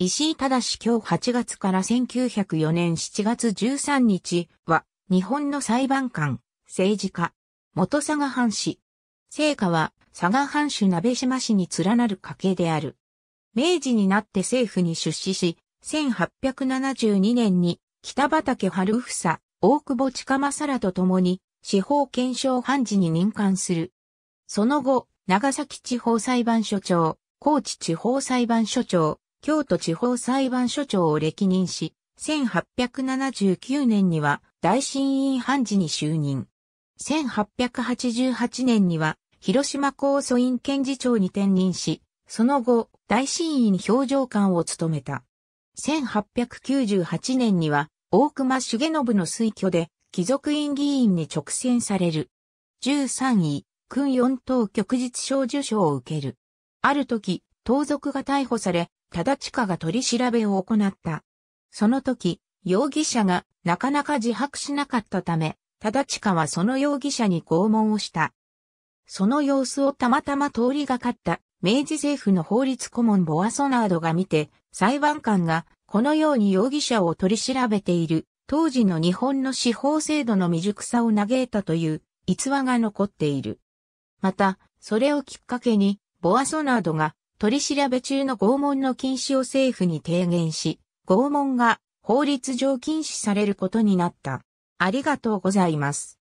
石井正今日8月から1904年7月13日は、日本の裁判官、政治家、元佐賀藩士。聖家は、佐賀藩主鍋島氏に連なる家系である。明治になって政府に出資し、1872年に北畠春房、大久保近正らと共に司法検証判事に任官する。その後、長崎地方裁判所長、高知地方裁判所長、京都地方裁判所長を歴任し、1879年には大審院判事に就任。1888年には広島高訴院検事長に転任し、その後、大審院表情官を務めた。1898年には大隈重信の推挙で貴族院議員に直選される。13位、訓4等旭日賞受賞を受ける。ある時、盗賊が逮捕され、忠近が取り調べを行った。その時、容疑者がなかなか自白しなかったため、忠近はその容疑者に拷問をした。その様子をたまたま通りがかった明治政府の法律顧問ボアソナードが見て、裁判官がこのように容疑者を取り調べている当時の日本の司法制度の未熟さを嘆いたという逸話が残っている。また、それをきっかけにボアソナードが取り調べ中の拷問の禁止を政府に提言し、拷問が法律上禁止されることになった。ありがとうございます。